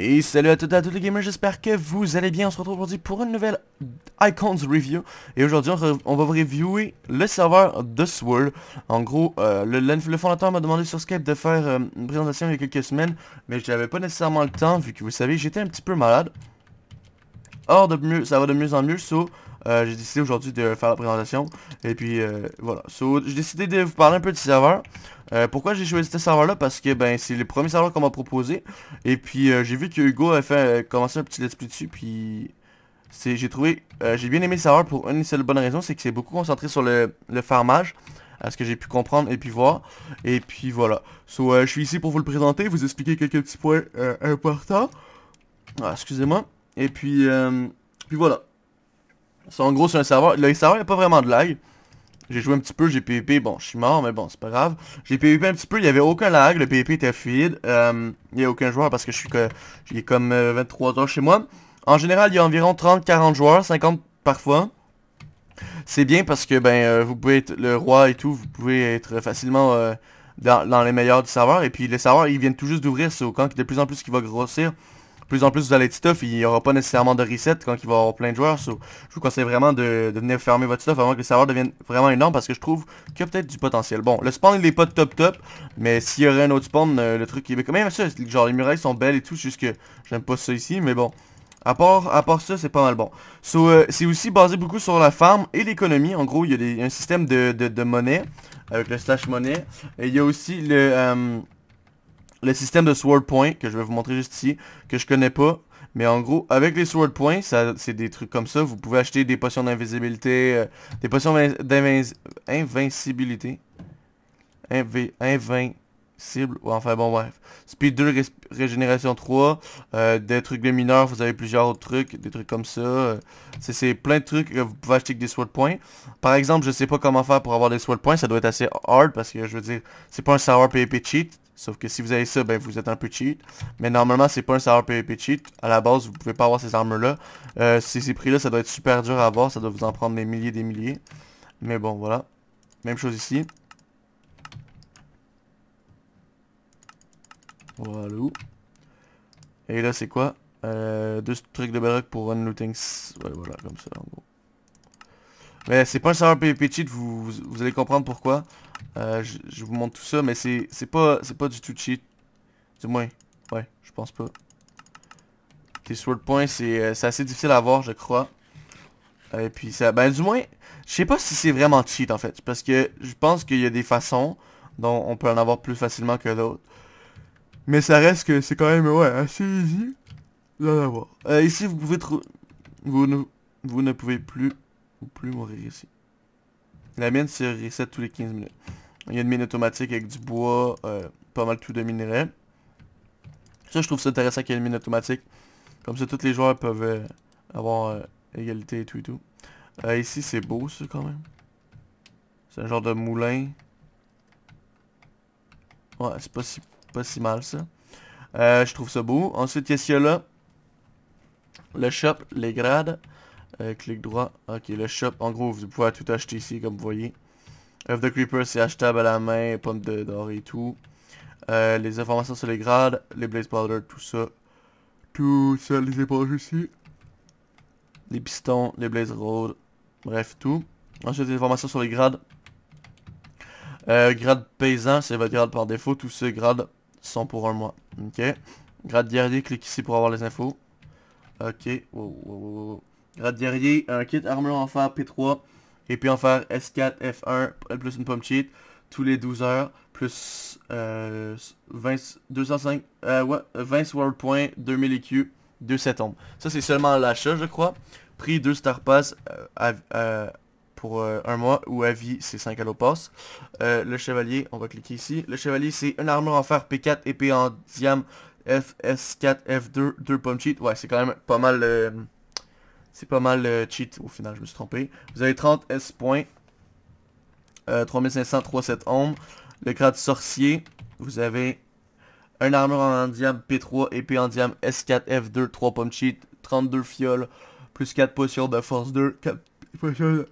Et salut à toutes et à tous les gamers, j'espère que vous allez bien. On se retrouve aujourd'hui pour une nouvelle Icons Review. Et aujourd'hui, on, va va reviewer le serveur de Swirl. En gros, euh, le, fondateur m'a demandé sur Skype de faire euh, une présentation il y a quelques semaines. Mais je n'avais pas nécessairement le temps, vu que vous savez, j'étais un petit peu malade. Or, de mieux, ça va de mieux en mieux, so, euh, j'ai décidé aujourd'hui de faire la présentation. Et puis euh, voilà. So, j'ai décidé de vous parler un peu du serveur. Euh, pourquoi j'ai choisi ce serveur là Parce que ben c'est le premier serveur qu'on m'a proposé. Et puis euh, j'ai vu que Hugo a fait commencer un petit let's play dessus. Puis C'est, j'ai trouvé, j'ai bien aimé le serveur pour une seule bonne raison, c'est que c'est beaucoup concentré sur le, le farmage à ce que j'ai pu comprendre et puis voir. Et puis voilà. So, je suis ici pour vous le présenter, vous expliquer quelques petits points euh, importants. Ah, excusez-moi. Et puis, puis voilà en gros c'est un serveur. Le serveur, il n'y a pas vraiment de lag. J'ai joué un petit peu, j'ai PvP, bon, je suis mort, mais bon, c'est pas grave. J'ai PvP un petit peu, il n'y avait aucun lag, le PvP était fluide. Euh, il n'y a aucun joueur parce que je suis que, j'ai comme 23 euh, heures chez moi. En général, il y a environ 30-40 joueurs, 50 parfois. C'est bien parce que, ben, euh, vous pouvez être le roi et tout, vous pouvez être facilement dans, dans, les meilleurs du serveur. Et puis, les serveurs, ils viennent tout juste d'ouvrir, c'est au camp de plus en plus qui va grossir plus en plus vous allez être stuff, il n'y aura pas nécessairement de reset quand il va y avoir plein de joueurs. je vous conseille vraiment de, de, venir fermer votre stuff avant que le serveur devienne vraiment énorme parce que je trouve qu'il y a peut-être du potentiel. Bon, le spawn il est pas top top, mais s'il y aurait un autre spawn, euh, le truc qui est... Quand même ça, genre les murailles sont belles et tout, juste que j'aime pas ça ici, mais bon. À part, à part ça, c'est pas mal bon. Euh, c'est aussi basé beaucoup sur la farm et l'économie. En gros, il y a un système de, de, monnaie avec le slash monnaie. Et il y a aussi le... Euh, le système de Sword Point, que je vais vous montrer juste ici, que je connais pas. Mais en gros, avec les Sword Points, c'est des trucs comme ça. Vous pouvez acheter des potions d'invisibilité, euh, des potions d'invincibilité. invincible, ou enfin bon bref. Speed 2, régénération 3, euh, des trucs de mineurs, vous avez plusieurs autres trucs, des trucs comme ça. Euh. c'est plein de trucs que vous pouvez acheter avec des Sword Points. Par exemple, je sais pas comment faire pour avoir des Sword Points, ça doit être assez hard parce que je veux dire, c'est pas un sour PvP cheat. Sauf que si vous avez ça, ben vous êtes un peu cheat. Mais normalement, c'est pas un serveur PvP cheat. À la base, vous pouvez pas avoir ces armes-là. Euh, ces prix-là, ça doit être super dur à avoir. Ça doit vous en prendre des milliers des milliers. Mais bon, voilà. Même chose ici. Voilà. Et là, c'est quoi euh, Deux trucs de baroque pour un looting, voilà, comme ça, en gros. Mais c'est pas un serveur PvP cheat, vous, allez comprendre pourquoi. Euh, je, vous montre tout ça, mais c'est pas pas du tout cheat. Du moins, ouais, je pense pas. sur sword point, euh, c'est assez difficile à voir, je crois. Euh, et puis ça, ben du moins, je sais pas si c'est vraiment cheat en fait, parce que je pense qu'il y a des façons dont on peut en avoir plus facilement que d'autres. Mais ça reste que c'est quand même ouais assez easy d'en avoir. ici, vous pouvez trouver, vous ne, vous ne pouvez plus ou plus mourir ici. La mine se reset tous les 15 minutes. Il y a une mine automatique avec du bois, euh, pas mal tout de minerais. Ça, je trouve ça intéressant qu'il y ait une mine automatique. Comme ça, tous les joueurs peuvent euh, avoir euh, égalité et tout et tout. ici, c'est beau, ça, quand même. C'est un genre de moulin. Ouais, c'est pas si, pas si mal, ça. je trouve ça beau. Ensuite, qu'est-ce qu'il y a là? Le shop, les grades. Euh, clic droit. Ok, le shop. En gros, vous pouvez tout acheter ici, comme vous voyez. Of the Creeper, c'est achetable à la main, pomme de d'or et tout. Euh, les informations sur les grades, les Blaze Powder, tout ça. Tout ça, les éponges ici. Les pistons, les Blaze Road, bref, tout. Ensuite, les informations sur les grades. Euh, grade paysan, c'est votre grade par défaut. Tous ces grades sont pour un mois. Ok. Grade guerrier, clique ici pour avoir les infos. Ok. Wow, wow, wow guerrier, un kit armure en fer P3, épée en fer S4, F1, plus une pomme cheat, tous les 12 heures, plus 20, 205, 20 sword points, 2000 EQ, 2 7 ombres. Ça c'est seulement l'achat je crois. Prix 2 star pass euh, euh, pour euh, un mois ou à vie c'est 5 Euh, le chevalier, on va cliquer ici. Le chevalier c'est une armure en fer P4, épée en diam, s 4 F2, 2 pomme cheat. Ouais c'est quand même pas mal c'est pas mal le euh, cheat au final, je me suis trompé. Vous avez 30 S points. Euh, 3500, 37 ohms. Le grade sorcier, vous avez un armure en diable P3, épée en diable S4, F2, 3 pommes cheat, 32 fioles, plus 4 potions de force 2, 4 potions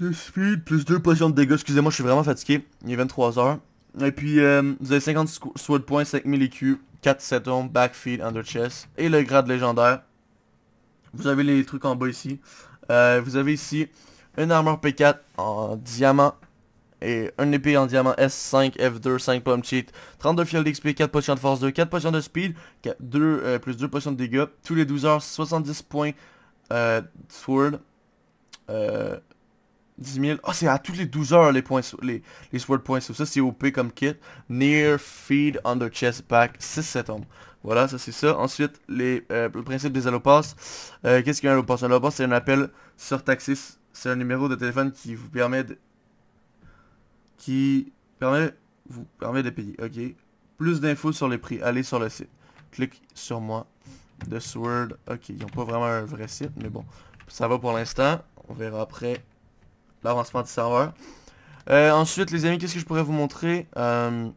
de speed, plus 2 potions de dégâts. Excusez-moi, je suis vraiment fatigué. Il est 23h. Et puis, euh, vous avez 50 sword points, 5000 EQ, 4 7 backfield, under chest. Et le grade légendaire, vous avez les trucs en bas ici. Euh, vous avez ici une armure P4 en diamant et une épée en diamant S5, F2, 5 pommes cheat, 32 field d'XP, 4 potions de force 2, 4 potions de speed, 2, euh, plus 2 potions de dégâts, tous les 12 heures, 70 points euh, sword, 10 000, oh, c'est à toutes les 12 heures les, points, les, sword points, ça c'est OP comme kit, near, feed, under chest, pack 6 hommes. Voilà, ça c'est ça. Ensuite, les, euh, le principe des allopass. Euh, qu'est-ce qu'un allopass Un allopass, c'est un appel sur Taxis. C'est un numéro de téléphone qui vous permet de... qui permet vous permet de payer. Ok. Plus d'infos sur les prix. Allez sur le site. Clique sur moi. The Sword. Ok, ils n'ont pas vraiment un vrai site, mais bon. Ça va pour l'instant. On verra après l'avancement du serveur. Euh, ensuite, les amis, qu'est-ce que je pourrais vous montrer On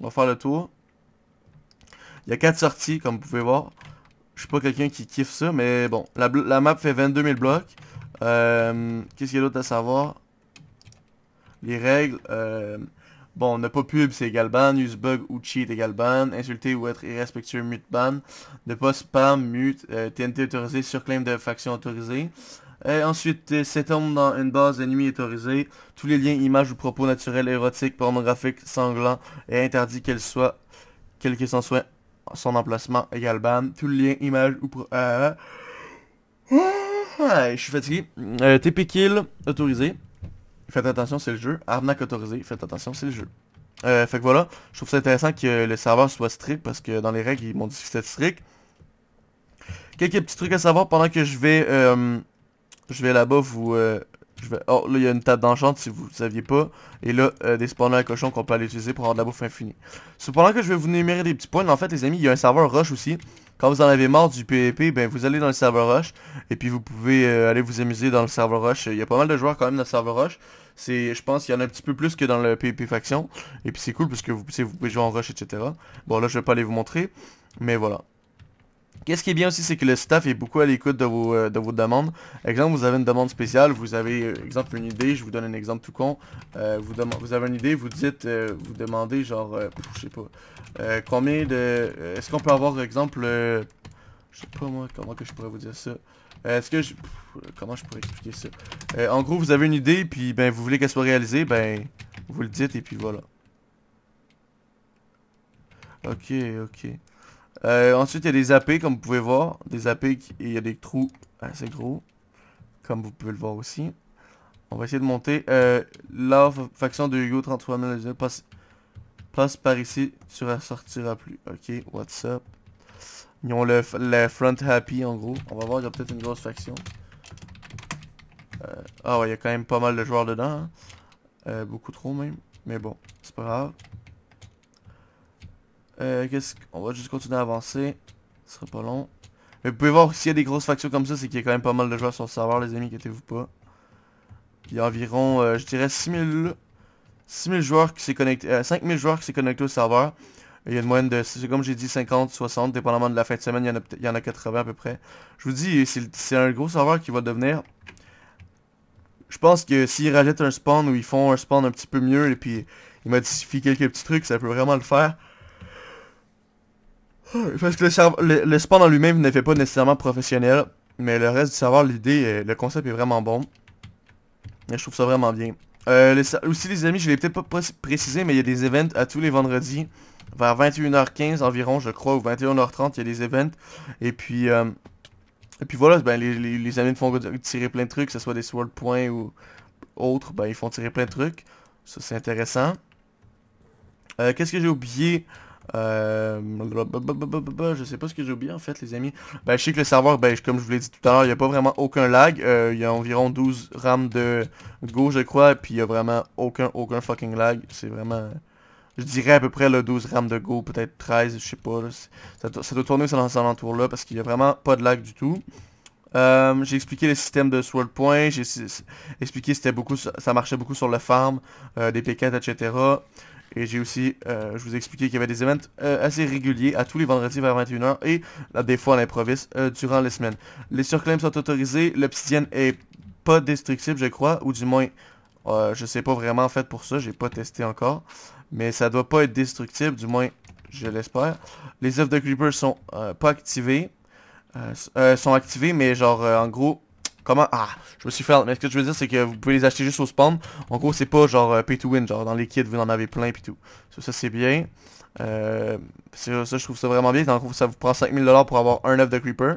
va faire le tour. Il y a 4 sorties, comme vous pouvez voir. Je suis pas quelqu'un qui kiffe ça, mais bon. La, map fait 22 000 blocs. Euh, qu'est-ce qu'il y a d'autre à savoir Les règles. Euh, bon, ne pas pub, c'est égal ban. Use bug ou cheat égal ban. Insulter ou être irrespectueux, mute ban. Ne pas spam, mute, TNT euh, autorisé, surclaim de faction autorisée. Et ensuite, s'étendre dans une base ennemie autorisée. Tous les liens, images ou propos naturels, érotiques, pornographiques, sanglants et interdits qu'elles soient, quels qu'ils en soient son emplacement ban, tout le lien, image ou... Pro euh, ah, je suis fatigué. Euh, TP kill autorisé. Faites attention, c'est le jeu. Arnaque autorisé. Faites attention, c'est le jeu. Euh, fait que voilà, je trouve ça intéressant que le serveur soit strict parce que dans les règles, ils m'ont dit que c'était strict. Quelques petits trucs à savoir pendant que je vais, euh, je vais là-bas vous Oh, là, il y a une table d'enchant si vous ne saviez pas. Et là, euh, des spawners à cochons qu'on peut aller utiliser pour avoir de la bouffe infinie. Cependant que je vais vous numérer des petits points, en fait, les amis, il y a un serveur rush aussi. Quand vous en avez marre du PvP, ben vous allez dans le serveur rush. Et puis vous pouvez euh, aller vous amuser dans le serveur rush. Il y a pas mal de joueurs quand même dans le serveur rush. je pense qu'il y en a un petit peu plus que dans le PvP faction. Et puis c'est cool parce que vous, vous pouvez jouer en rush, etc. Bon, là, je vais pas aller vous montrer. Mais voilà. Qu'est-ce qui est bien aussi, c'est que le staff est beaucoup à l'écoute de vos, euh, de demandes. Exemple, vous avez une demande spéciale, vous avez, euh, exemple, une idée, je vous donne un exemple tout con. Euh, vous, vous avez une idée, vous dites, vous demandez genre, je sais pas, combien de... Est-ce qu'on peut avoir, exemple, je sais pas moi, comment que je pourrais vous dire ça. Est-ce que je... Comment je pourrais expliquer ça En gros, vous avez une idée, puis ben vous voulez qu'elle soit réalisée, ben vous le dites, et puis voilà. Ok, ok. Euh, ensuite, il y a des AP, comme vous pouvez voir. Des AP, et il y a des trous assez gros. Comme vous pouvez le voir aussi. On va essayer de monter. Euh, la faction de Hugo 33 passe, passe par ici. Tu ressortiras plus. Ok, what's up. Ils ont le, front happy, en gros. On va voir, il y a peut-être une grosse faction. Euh, ah ouais, il y a quand même pas mal de joueurs dedans. Hein. beaucoup trop, même. Mais bon, c'est pas grave. Euh, on ce qu'on va juste continuer à avancer. Ce sera pas long. Mais vous pouvez voir s'il y a des grosses factions comme ça, c'est qu'il y a quand même pas mal de joueurs sur le serveur, les amis, inquiétez-vous pas. Il y a environ, euh, je dirais, 6000, 6000 joueurs qui s'est connecté, 5000 euh, joueurs qui s'est connecté au serveur. il y a une moyenne de, comme j'ai dit, 50, 60, dépendamment de la fin de semaine, il y en a, il y en a 80 à peu près. Je vous dis, c'est un gros serveur qui va devenir. Je pense que s'ils rajoutent un spawn ou ils font un spawn un petit peu mieux, et puis ils modifient quelques petits trucs, ça peut vraiment le faire. Parce que le, serveur, le, spawn en lui-même n'est pas nécessairement professionnel. Mais le reste du serveur, l'idée, euh, le concept est vraiment bon. Et je trouve ça vraiment bien. Euh, aussi les amis, je l'ai peut-être pas précisé, mais il y a des events à tous les vendredis. Vers 21h15 environ, je crois, ou 21h30, il y a des events. Et puis, euh, et puis voilà, ben, les, amis les, font tirer plein de trucs, que ce soit des sword points ou autres, ben, ils font tirer plein de trucs. Ça, c'est intéressant. Qu'est-ce que j'ai oublié euh, je sais pas ce que j'ai oublié en fait les amis. Ben, je sais que le serveur, ben, comme je vous l'ai dit tout à l'heure, il n'y a pas vraiment aucun lag. Euh, il y a environ 12 RAM de Go je crois. et Puis il n'y a vraiment aucun aucun fucking lag. C'est vraiment... Je dirais à peu près le 12 RAM de Go, peut-être 13, je sais pas. ça, doit tourner dans cet entour là parce qu'il n'y a vraiment pas de lag du tout. Euh, j'ai expliqué le système de swirl point, j'ai expliqué c'était beaucoup ça marchait beaucoup sur le farm, euh, des P4, etc. Et j'ai aussi, euh, je vous ai expliqué qu'il y avait des events euh, assez réguliers à tous les vendredis vers 21h et là, des fois à l'improviste euh, durant les semaines. Les surclaims sont autorisés, l'obsidienne est pas destructible je crois, ou du moins, je sais pas vraiment en fait pour ça, j'ai pas testé encore. Mais ça doit pas être destructible, du moins je l'espère. Les œufs de Creeper sont pas activés, sont activés, mais genre en gros Comment... Ah, je me suis fait... Mais ce que je veux dire, c'est que vous pouvez les acheter juste au spawn. En gros, c'est pas genre euh, pay to win, genre dans les kits, vous en avez plein pis tout. Ça, c'est bien. Euh, ça, je trouve ça vraiment bien. En gros, ça vous prend 5000$ pour avoir un œuf de creeper.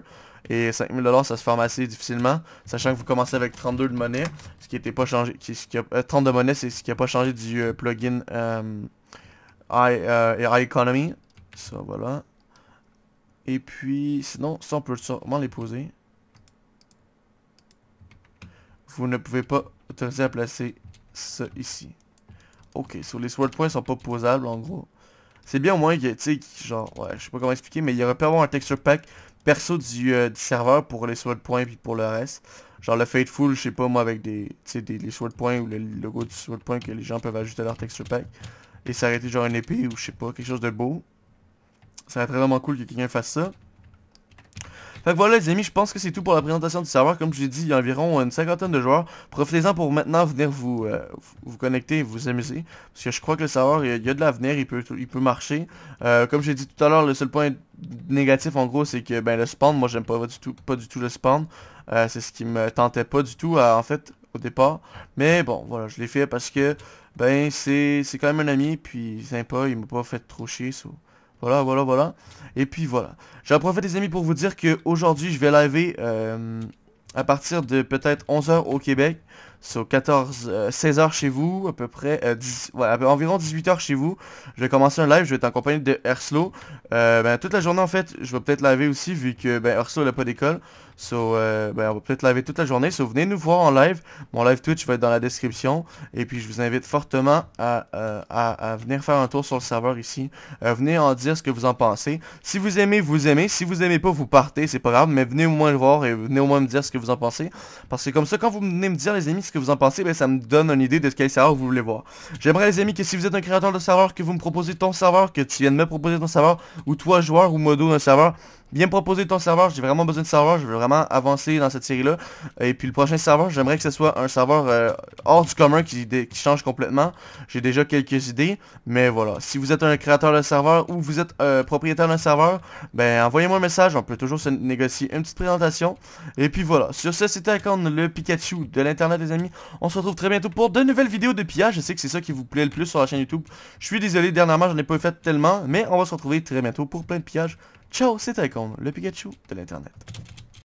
Et 5000$ ça se forme assez difficilement, sachant que vous commencez avec 32 de monnaie, ce qui était pas changé, qui, 30 euh, de monnaie c'est ce qui a pas changé du plugin High... Economy. Ça voilà. Et puis sinon, ça on peut sûrement les poser vous ne pouvez pas autoriser à placer ça ici. Ok, sur les sword points sont pas posables en gros. C'est bien au moins, tu sais, genre, ouais, je sais pas comment expliquer, mais il y aurait pu avoir un texture pack perso euh, du, serveur pour les sword points puis pour le reste. Genre le Fateful, je sais pas moi, avec des, des les sword points ou le logo du sword point que les gens peuvent ajouter à leur texture pack. Et s'arrêter genre une épée ou je sais pas, quelque chose de beau. Ça serait vraiment cool que quelqu'un fasse ça. Fait voilà les amis, je pense que c'est tout pour la présentation du serveur. Comme je l'ai dit, il y a environ une cinquantaine de joueurs. Profitez-en pour maintenant venir vous, euh, vous connecter et vous amuser. Parce que je crois que le serveur, il y a de l'avenir, il peut, il peut marcher. Euh, comme j'ai dit tout à l'heure, le seul point négatif en gros, c'est que ben, le spawn, moi j'aime pas du tout, pas du tout le spawn. Euh, c'est ce qui me tentait pas du tout en fait au départ. Mais bon, voilà, je l'ai fait parce que ben c'est quand même un ami, puis sympa, il m'a pas fait trop chier. Voilà, voilà, voilà. Et puis voilà. J'en profite les amis pour vous dire que aujourd'hui, je vais live euh, à partir de peut-être 11h au Québec. So 14, 16h euh, chez vous, à peu près, euh, environ 18h chez vous. Je vais commencer un live, je vais être en compagnie de Herslo. ben, toute la journée en fait, je vais peut-être live aussi vu que ben, Herslo n'a pas d'école. So, euh, ben, on va peut-être laver toute la journée. So, venez nous voir en live. Mon live Twitch va être dans la description. Et puis, je vous invite fortement à, euh, venir faire un tour sur le serveur ici. Euh, venez en dire ce que vous en pensez. Si vous aimez, vous aimez. Si vous aimez pas, vous partez. C'est pas grave. Mais venez au moins le voir et venez au moins me dire ce que vous en pensez. Parce que comme ça, quand vous venez me dire, les amis, ce que vous en pensez, ben, ça me donne une idée de ce quel serveur vous voulez voir. J'aimerais, les amis, que si vous êtes un créateur de serveur, que vous me proposez ton serveur, que tu viennes me proposer ton serveur, ou toi, joueur, ou modo d'un serveur, Bien proposer ton serveur, j'ai vraiment besoin de serveur, je veux vraiment avancer dans cette série-là. Et puis le prochain serveur, j'aimerais que ce soit un serveur euh, hors du commun qui, qui change complètement. J'ai déjà quelques idées, mais voilà. Si vous êtes un créateur de serveur ou vous êtes euh, propriétaire d'un serveur, ben envoyez-moi un message, on peut toujours se négocier une petite présentation. Et puis voilà, sur ce c'était encore le Pikachu de l'internet les amis. On se retrouve très bientôt pour de nouvelles vidéos de pillage, je sais que c'est ça qui vous plaît le plus sur la chaîne YouTube. Je suis désolé, dernièrement j'en ai pas fait tellement, mais on va se retrouver très bientôt pour plein de pillages. Ciao, c'est Icon, le Pikachu de l'Internet.